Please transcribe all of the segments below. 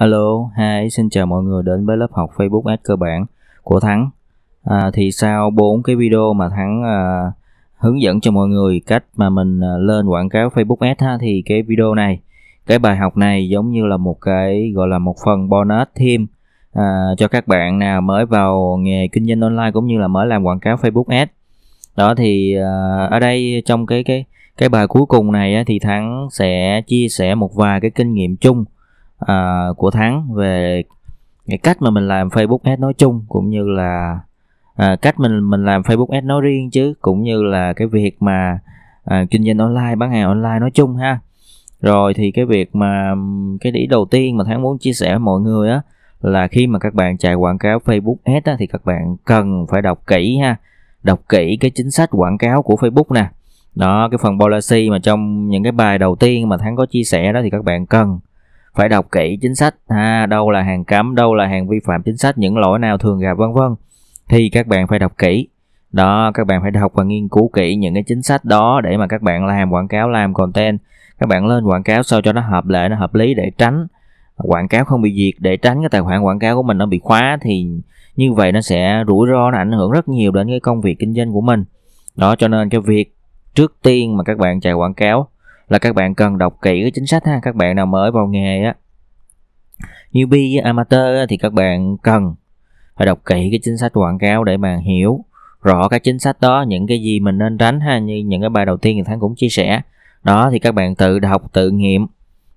Alo, hai xin chào mọi người đến với lớp học Facebook Ads cơ bản của Thắng. À, thì sau bốn cái video mà Thắng à, hướng dẫn cho mọi người cách mà mình à, lên quảng cáo Facebook Ads ha, thì cái video này, cái bài học này giống như là một cái gọi là một phần bonus thêm à, cho các bạn nào mới vào nghề kinh doanh online cũng như là mới làm quảng cáo Facebook Ads. Đó thì à, ở đây trong cái cái cái bài cuối cùng này á, thì Thắng sẽ chia sẻ một vài cái kinh nghiệm chung à, của tháng về cái cách mà mình làm Facebook Ads nói chung cũng như là à, cách mình mình làm Facebook Ads nói riêng chứ cũng như là cái việc mà à, kinh doanh online bán hàng online nói chung ha rồi thì cái việc mà cái điểm đầu tiên mà tháng muốn chia sẻ với mọi người á là khi mà các bạn chạy quảng cáo Facebook Ads á, thì các bạn cần phải đọc kỹ ha đọc kỹ cái chính sách quảng cáo của Facebook nè đó cái phần policy mà trong những cái bài đầu tiên mà thắng có chia sẻ đó thì các bạn cần phải đọc kỹ chính sách ha, đâu là hàng cấm, đâu là hàng vi phạm chính sách, những lỗi nào thường gặp vân vân. Thì các bạn phải đọc kỹ. Đó, các bạn phải đọc và nghiên cứu kỹ những cái chính sách đó để mà các bạn làm quảng cáo, làm content. Các bạn lên quảng cáo sao cho nó hợp lệ, nó hợp lý để tránh quảng cáo không bị diệt để tránh cái tài khoản quảng cáo của mình nó bị khóa thì như vậy nó sẽ rủi ro nó ảnh hưởng rất nhiều đến cái công việc kinh doanh của mình đó cho nên cái việc trước tiên mà các bạn chạy quảng cáo là các bạn cần đọc kỹ cái chính sách ha các bạn nào mới vào nghề á newbie amateur thì các bạn cần phải đọc kỹ cái chính sách quảng cáo để mà hiểu rõ các chính sách đó những cái gì mình nên tránh ha như những cái bài đầu tiên thì thắng cũng chia sẻ đó thì các bạn tự đọc tự nghiệm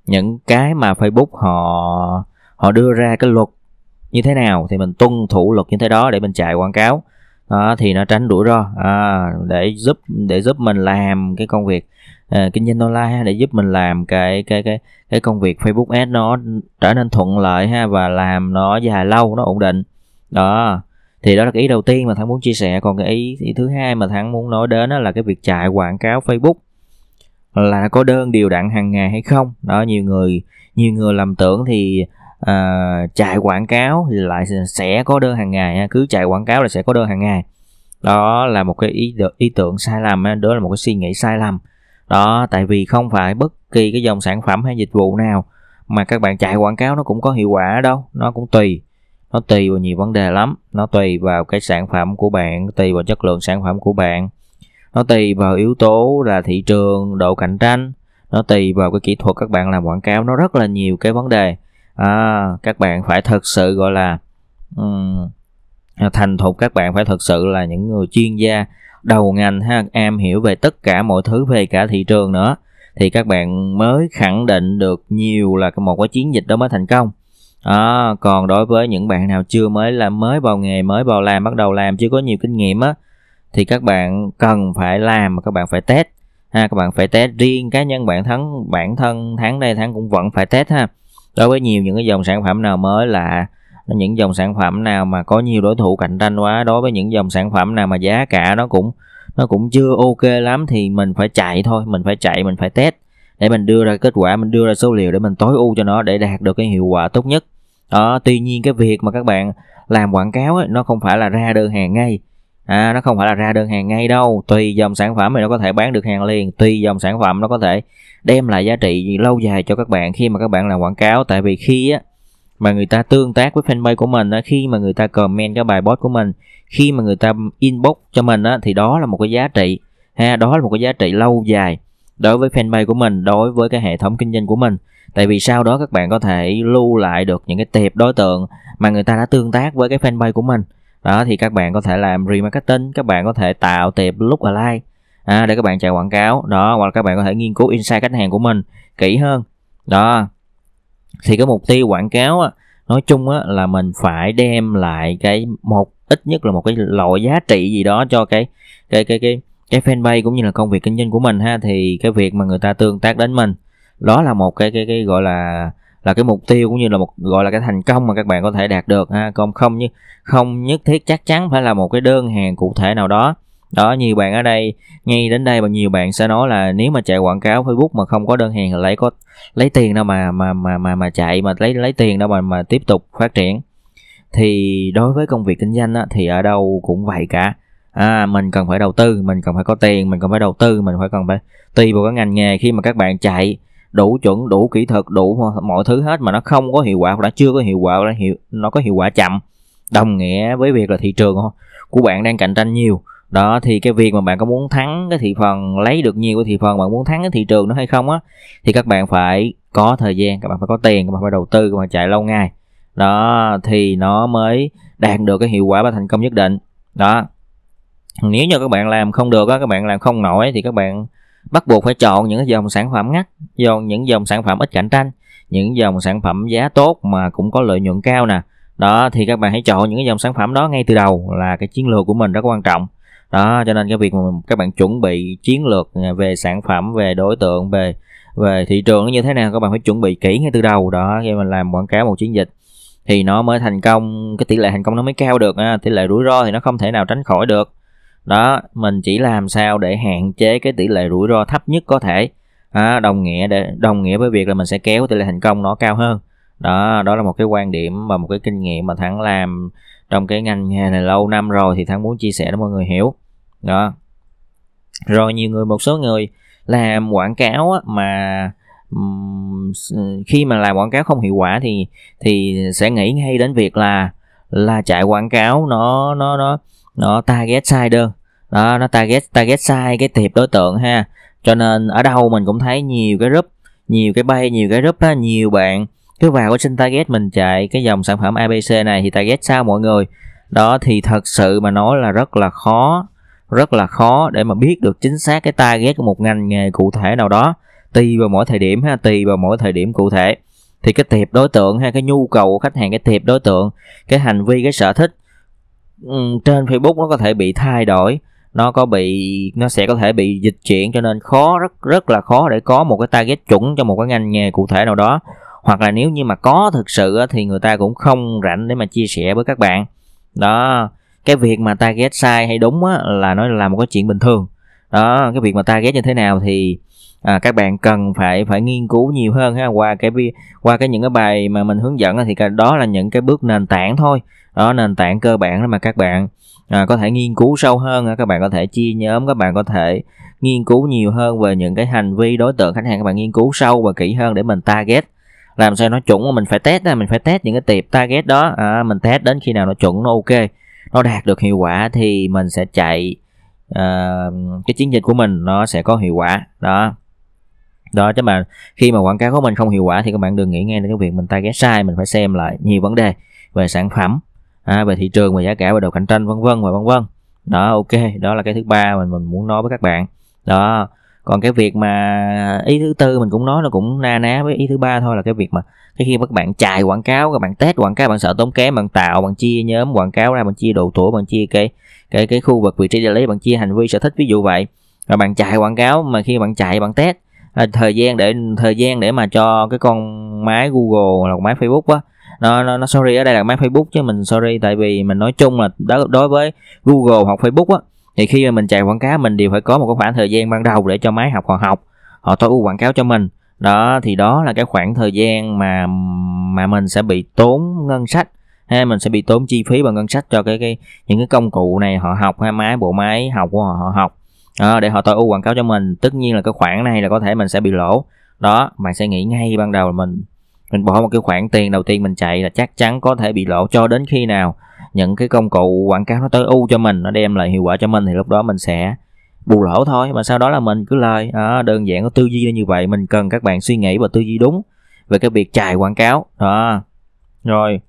những cái mà facebook họ họ đưa ra cái luật như thế nào thì mình tuân thủ luật như thế đó để mình chạy quảng cáo đó thì nó tránh rủi ro à, để giúp để giúp mình làm cái công việc à, kinh doanh online ha, để giúp mình làm cái cái cái cái công việc Facebook Ads nó trở nên thuận lợi ha và làm nó dài lâu nó ổn định đó thì đó là cái ý đầu tiên mà thắng muốn chia sẻ còn cái ý, ý thứ hai mà thắng muốn nói đến đó là cái việc chạy quảng cáo Facebook là có đơn điều đặn hàng ngày hay không đó nhiều người nhiều người làm tưởng thì uh, chạy quảng cáo thì lại sẽ có đơn hàng ngày ha. cứ chạy quảng cáo là sẽ có đơn hàng ngày đó là một cái ý ý tưởng sai lầm đó là một cái suy nghĩ sai lầm đó tại vì không phải bất kỳ cái dòng sản phẩm hay dịch vụ nào mà các bạn chạy quảng cáo nó cũng có hiệu quả đâu nó cũng tùy nó tùy vào nhiều vấn đề lắm nó tùy vào cái sản phẩm của bạn tùy vào chất lượng sản phẩm của bạn nó tùy vào yếu tố là thị trường độ cạnh tranh nó tùy vào cái kỹ thuật các bạn làm quảng cáo nó rất là nhiều cái vấn đề à, các bạn phải thật sự gọi là um, thành thục các bạn phải thật sự là những người chuyên gia đầu ngành ha em hiểu về tất cả mọi thứ về cả thị trường nữa thì các bạn mới khẳng định được nhiều là một cái chiến dịch đó mới thành công à, còn đối với những bạn nào chưa mới là mới vào nghề mới vào làm bắt đầu làm chưa có nhiều kinh nghiệm á thì các bạn cần phải làm mà các bạn phải test ha các bạn phải test riêng cá nhân bạn thắng bản thân tháng đây tháng cũng vẫn phải test ha đối với nhiều những cái dòng sản phẩm nào mới là những dòng sản phẩm nào mà có nhiều đối thủ cạnh tranh quá đối với những dòng sản phẩm nào mà giá cả nó cũng nó cũng chưa ok lắm thì mình phải chạy thôi mình phải chạy mình phải test để mình đưa ra kết quả mình đưa ra số liệu để mình tối ưu cho nó để đạt được cái hiệu quả tốt nhất đó tuy nhiên cái việc mà các bạn làm quảng cáo ấy, nó không phải là ra đơn hàng ngay à, nó không phải là ra đơn hàng ngay đâu tùy dòng sản phẩm thì nó có thể bán được hàng liền tùy dòng sản phẩm nó có thể đem lại giá trị lâu dài cho các bạn khi mà các bạn làm quảng cáo tại vì khi á mà người ta tương tác với fanpage của mình á, khi mà người ta comment cho bài post của mình khi mà người ta inbox cho mình á, thì đó là một cái giá trị ha đó là một cái giá trị lâu dài đối với fanpage của mình đối với cái hệ thống kinh doanh của mình tại vì sau đó các bạn có thể lưu lại được những cái tệp đối tượng mà người ta đã tương tác với cái fanpage của mình đó thì các bạn có thể làm remarketing các bạn có thể tạo tệp lúc like à, để các bạn chạy quảng cáo đó hoặc là các bạn có thể nghiên cứu insight khách hàng của mình kỹ hơn đó thì cái mục tiêu quảng cáo á, nói chung á, là mình phải đem lại cái một ít nhất là một cái loại giá trị gì đó cho cái cái cái cái cái fanpage cũng như là công việc kinh doanh của mình ha thì cái việc mà người ta tương tác đến mình đó là một cái cái cái gọi là là cái mục tiêu cũng như là một gọi là cái thành công mà các bạn có thể đạt được ha còn không như không nhất thiết chắc chắn phải là một cái đơn hàng cụ thể nào đó đó nhiều bạn ở đây ngay đến đây mà nhiều bạn sẽ nói là nếu mà chạy quảng cáo Facebook mà không có đơn hàng thì lấy có lấy tiền đâu mà mà mà mà mà chạy mà lấy lấy tiền đâu mà mà tiếp tục phát triển thì đối với công việc kinh doanh á, thì ở đâu cũng vậy cả à, mình cần phải đầu tư mình cần phải có tiền mình cần phải đầu tư mình phải cần phải tùy vào cái ngành nghề khi mà các bạn chạy đủ chuẩn đủ kỹ thuật đủ mọi thứ hết mà nó không có hiệu quả đã chưa có hiệu quả đã hiệu nó có hiệu quả chậm đồng nghĩa với việc là thị trường của bạn đang cạnh tranh nhiều đó thì cái việc mà bạn có muốn thắng cái thị phần lấy được nhiều cái thị phần bạn muốn thắng cái thị trường nó hay không á thì các bạn phải có thời gian các bạn phải có tiền các bạn phải đầu tư các bạn chạy lâu ngày đó thì nó mới đạt được cái hiệu quả và thành công nhất định đó nếu như các bạn làm không được á các bạn làm không nổi thì các bạn bắt buộc phải chọn những dòng sản phẩm ngắt do những dòng sản phẩm ít cạnh tranh những dòng sản phẩm giá tốt mà cũng có lợi nhuận cao nè đó thì các bạn hãy chọn những cái dòng sản phẩm đó ngay từ đầu là cái chiến lược của mình rất quan trọng đó cho nên cái việc mà các bạn chuẩn bị chiến lược à, về sản phẩm về đối tượng về về thị trường nó như thế nào các bạn phải chuẩn bị kỹ ngay từ đầu đó khi mình làm quảng cáo một chiến dịch thì nó mới thành công cái tỷ lệ thành công nó mới cao được à, tỷ lệ rủi ro thì nó không thể nào tránh khỏi được đó mình chỉ làm sao để hạn chế cái tỷ lệ rủi ro thấp nhất có thể à, đồng nghĩa để đồng nghĩa với việc là mình sẽ kéo tỷ lệ thành công nó cao hơn đó đó là một cái quan điểm và một cái kinh nghiệm mà thắng làm trong cái ngành nghề này lâu năm rồi thì thắng muốn chia sẻ để mọi người hiểu đó rồi nhiều người một số người làm quảng cáo á, mà khi mà làm quảng cáo không hiệu quả thì thì sẽ nghĩ ngay đến việc là là chạy quảng cáo nó nó nó nó target sai đơn đó nó target target sai cái tiệp đối tượng ha cho nên ở đâu mình cũng thấy nhiều cái group nhiều cái bay nhiều cái group á nhiều bạn cứ vào cái xin target mình chạy cái dòng sản phẩm abc này thì target sao mọi người đó thì thật sự mà nói là rất là khó rất là khó để mà biết được chính xác cái tai target của một ngành nghề cụ thể nào đó tùy vào mỗi thời điểm ha tùy vào mỗi thời điểm cụ thể thì cái tiệp đối tượng hay cái nhu cầu của khách hàng cái tiệp đối tượng cái hành vi cái sở thích trên Facebook nó có thể bị thay đổi nó có bị nó sẽ có thể bị dịch chuyển cho nên khó rất rất là khó để có một cái target chuẩn cho một cái ngành nghề cụ thể nào đó hoặc là nếu như mà có thực sự thì người ta cũng không rảnh để mà chia sẻ với các bạn đó cái việc mà ta target sai hay đúng á, là nó là một cái chuyện bình thường đó cái việc mà ta target như thế nào thì à, các bạn cần phải phải nghiên cứu nhiều hơn ha qua cái qua cái những cái bài mà mình hướng dẫn thì đó là những cái bước nền tảng thôi đó nền tảng cơ bản đó mà các bạn à, có thể nghiên cứu sâu hơn các bạn có thể chia nhóm các bạn có thể nghiên cứu nhiều hơn về những cái hành vi đối tượng khách hàng các bạn nghiên cứu sâu và kỹ hơn để mình target làm sao nó chuẩn mình phải test mình phải test những cái tiệp target đó à, mình test đến khi nào nó chuẩn nó ok nó đạt được hiệu quả thì mình sẽ chạy uh, cái chiến dịch của mình nó sẽ có hiệu quả đó đó chứ mà khi mà quảng cáo của mình không hiệu quả thì các bạn đừng nghĩ ngay đến cái việc mình tay ghé sai mình phải xem lại nhiều vấn đề về sản phẩm à, về thị trường về giá cả về độ cạnh tranh vân vân và vân vân đó ok đó là cái thứ ba mình mình muốn nói với các bạn đó còn cái việc mà ý thứ tư mình cũng nói nó cũng na ná với ý thứ ba thôi là cái việc mà cái khi các bạn chạy quảng cáo các bạn test quảng cáo bạn sợ tốn kém bạn tạo bạn chia nhóm quảng cáo ra bạn chia độ tuổi bạn chia cái cái cái khu vực vị trí địa lý bạn chia hành vi sở thích ví dụ vậy rồi bạn chạy quảng cáo mà khi bạn chạy bạn test à, thời gian để thời gian để mà cho cái con máy Google hoặc máy Facebook á nó, nó nó sorry ở đây là máy Facebook chứ mình sorry tại vì mình nói chung là đối, đối với Google hoặc Facebook á thì khi mà mình chạy quảng cáo mình đều phải có một cái khoảng thời gian ban đầu để cho máy học họ học họ tối ưu quảng cáo cho mình đó thì đó là cái khoảng thời gian mà mà mình sẽ bị tốn ngân sách hay mình sẽ bị tốn chi phí bằng ngân sách cho cái cái những cái công cụ này họ học ha máy bộ máy học của họ họ học đó, để họ tối ưu quảng cáo cho mình tất nhiên là cái khoản này là có thể mình sẽ bị lỗ đó bạn sẽ nghĩ ngay ban đầu là mình mình bỏ một cái khoản tiền đầu tiên mình chạy là chắc chắn có thể bị lỗ cho đến khi nào những cái công cụ quảng cáo nó tối ưu cho mình nó đem lại hiệu quả cho mình thì lúc đó mình sẽ bù lỗ thôi mà sau đó là mình cứ lời à, đơn giản có tư duy như vậy mình cần các bạn suy nghĩ và tư duy đúng về cái việc chạy quảng cáo đó rồi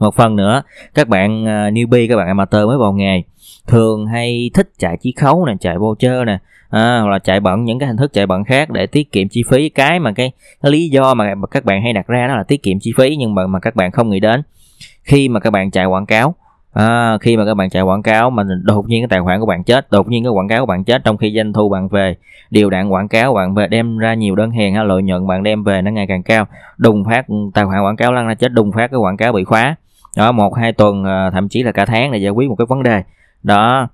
một phần nữa các bạn à, newbie các bạn amateur mới vào nghề thường hay thích chạy chí khấu nè chạy vô chơi nè à, hoặc là chạy bẩn những cái hình thức chạy bẩn khác để tiết kiệm chi phí cái mà cái, cái lý do mà các bạn hay đặt ra đó là tiết kiệm chi phí nhưng mà mà các bạn không nghĩ đến khi mà các bạn chạy quảng cáo à, khi mà các bạn chạy quảng cáo mà đột nhiên cái tài khoản của bạn chết đột nhiên cái quảng cáo của bạn chết trong khi doanh thu bạn về điều đạn quảng cáo bạn về đem ra nhiều đơn hàng hay lợi nhuận bạn đem về nó ngày càng cao đùng phát tài khoản quảng cáo lăn ra chết đùng phát cái quảng cáo bị khóa đó một hai tuần à, thậm chí là cả tháng để giải quyết một cái vấn đề đó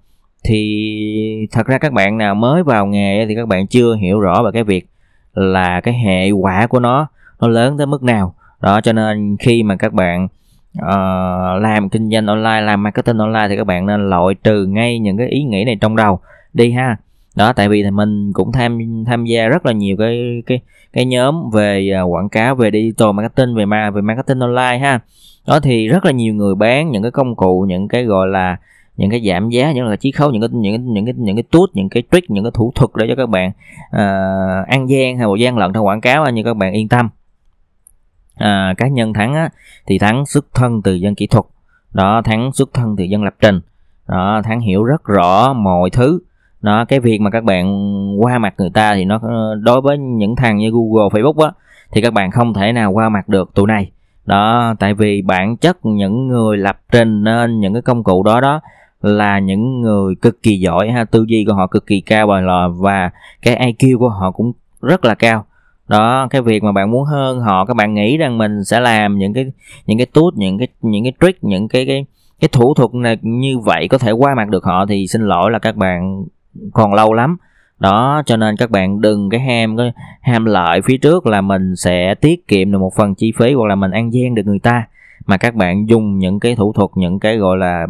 thì thật ra các bạn nào mới vào nghề thì các bạn chưa hiểu rõ về cái việc là cái hệ quả của nó nó lớn tới mức nào đó cho nên khi mà các bạn uh, làm kinh doanh online làm marketing online thì các bạn nên loại trừ ngay những cái ý nghĩ này trong đầu đi ha đó tại vì thì mình cũng tham tham gia rất là nhiều cái cái cái nhóm về à, quảng cáo về digital marketing về ma, về marketing online ha đó thì rất là nhiều người bán những cái công cụ những cái gọi là những cái giảm giá những là chiết khấu những cái những cái, những cái những cái tút những cái trick những cái thủ thuật để cho các bạn uh, ăn gian hay bộ gian lận trong quảng cáo như các bạn yên tâm à, cá nhân thắng á, thì thắng xuất thân từ dân kỹ thuật đó thắng xuất thân từ dân lập trình đó thắng hiểu rất rõ mọi thứ đó cái việc mà các bạn qua mặt người ta thì nó đối với những thằng như google facebook á thì các bạn không thể nào qua mặt được tụi này đó tại vì bản chất những người lập trình nên những cái công cụ đó đó là những người cực kỳ giỏi ha tư duy của họ cực kỳ cao và và cái iq của họ cũng rất là cao đó cái việc mà bạn muốn hơn họ các bạn nghĩ rằng mình sẽ làm những cái những cái tút những cái những cái trick những cái cái cái thủ thuật này như vậy có thể qua mặt được họ thì xin lỗi là các bạn còn lâu lắm đó cho nên các bạn đừng cái ham cái ham lợi phía trước là mình sẽ tiết kiệm được một phần chi phí hoặc là mình ăn gian được người ta mà các bạn dùng những cái thủ thuật những cái gọi là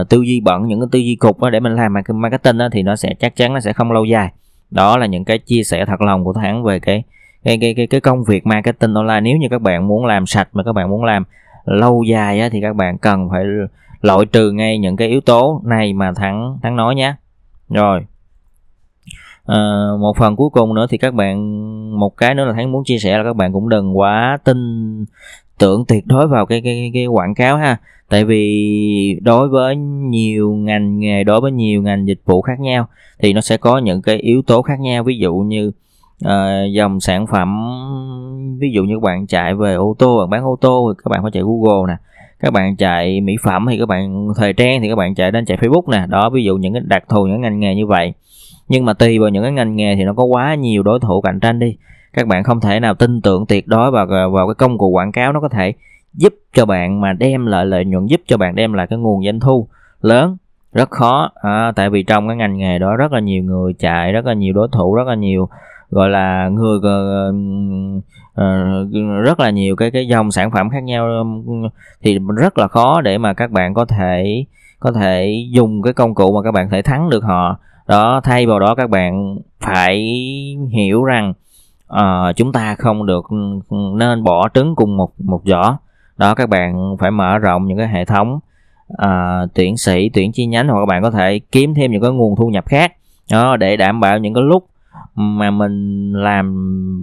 uh, tư duy bẩn những cái tư duy cục đó để mình làm marketing đó, thì nó sẽ chắc chắn nó sẽ không lâu dài đó là những cái chia sẻ thật lòng của thắng về cái cái cái cái cái công việc marketing online nếu như các bạn muốn làm sạch mà các bạn muốn làm lâu dài á, thì các bạn cần phải loại trừ ngay những cái yếu tố này mà thắng thắng nói nhé rồi à, một phần cuối cùng nữa thì các bạn một cái nữa là thắng muốn chia sẻ là các bạn cũng đừng quá tin tưởng tuyệt đối vào cái cái cái quảng cáo ha tại vì đối với nhiều ngành nghề đối với nhiều ngành dịch vụ khác nhau thì nó sẽ có những cái yếu tố khác nhau ví dụ như à, dòng sản phẩm ví dụ như các bạn chạy về ô tô bạn bán ô tô thì các bạn phải chạy google nè các bạn chạy mỹ phẩm thì các bạn thời trang thì các bạn chạy đến chạy facebook nè đó ví dụ những cái đặc thù những ngành nghề như vậy nhưng mà tùy vào những cái ngành nghề thì nó có quá nhiều đối thủ cạnh tranh đi các bạn không thể nào tin tưởng tuyệt đối vào vào cái công cụ quảng cáo nó có thể giúp cho bạn mà đem lại lợi nhuận giúp cho bạn đem lại cái nguồn doanh thu lớn rất khó à, tại vì trong cái ngành nghề đó rất là nhiều người chạy rất là nhiều đối thủ rất là nhiều gọi là người uh, rất là nhiều cái cái dòng sản phẩm khác nhau thì rất là khó để mà các bạn có thể có thể dùng cái công cụ mà các bạn thể thắng được họ đó thay vào đó các bạn phải hiểu rằng uh, chúng ta không được nên bỏ trứng cùng một một giỏ đó các bạn phải mở rộng những cái hệ thống uh, tuyển sĩ tuyển chi nhánh hoặc các bạn có thể kiếm thêm những cái nguồn thu nhập khác đó để đảm bảo những cái lúc mà mình làm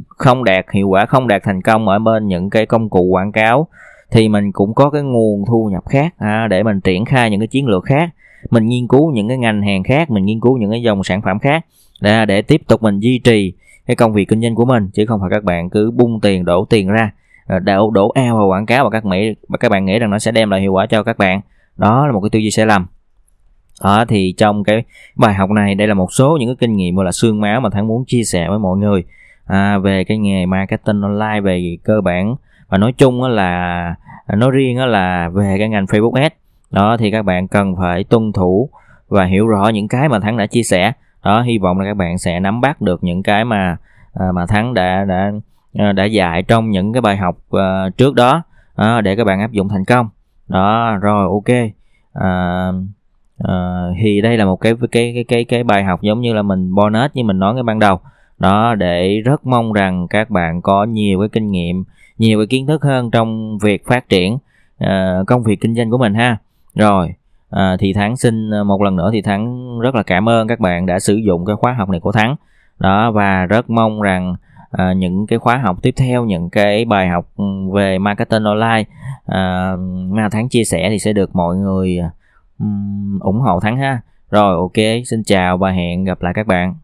không đạt hiệu quả không đạt thành công ở bên những cái công cụ quảng cáo thì mình cũng có cái nguồn thu nhập khác à, để mình triển khai những cái chiến lược khác mình nghiên cứu những cái ngành hàng khác mình nghiên cứu những cái dòng sản phẩm khác để, à, để tiếp tục mình duy trì cái công việc kinh doanh của mình chứ không phải các bạn cứ bung tiền đổ tiền ra à, đổ đổ ao vào quảng cáo và các mỹ các bạn nghĩ rằng nó sẽ đem lại hiệu quả cho các bạn đó là một cái tư duy sai lầm đó thì trong cái bài học này đây là một số những cái kinh nghiệm gọi là xương máu mà thắng muốn chia sẻ với mọi người à, về cái nghề marketing online về cơ bản và nói chung là nói riêng là về cái ngành Facebook Ads đó thì các bạn cần phải tuân thủ và hiểu rõ những cái mà thắng đã chia sẻ đó hy vọng là các bạn sẽ nắm bắt được những cái mà à, mà thắng đã đã à, đã dạy trong những cái bài học à, trước đó để các bạn áp dụng thành công đó rồi ok à, Ờ, thì đây là một cái cái cái cái cái bài học giống như là mình bonus như mình nói ngay ban đầu đó để rất mong rằng các bạn có nhiều cái kinh nghiệm nhiều cái kiến thức hơn trong việc phát triển uh, công việc kinh doanh của mình ha rồi uh, thì thắng xin một lần nữa thì thắng rất là cảm ơn các bạn đã sử dụng cái khóa học này của thắng đó và rất mong rằng uh, những cái khóa học tiếp theo những cái bài học ừ, về marketing online uh, mà thắng chia sẻ thì sẽ được mọi người ủng hộ Thắng ha. Rồi ok, xin chào và hẹn gặp lại các bạn.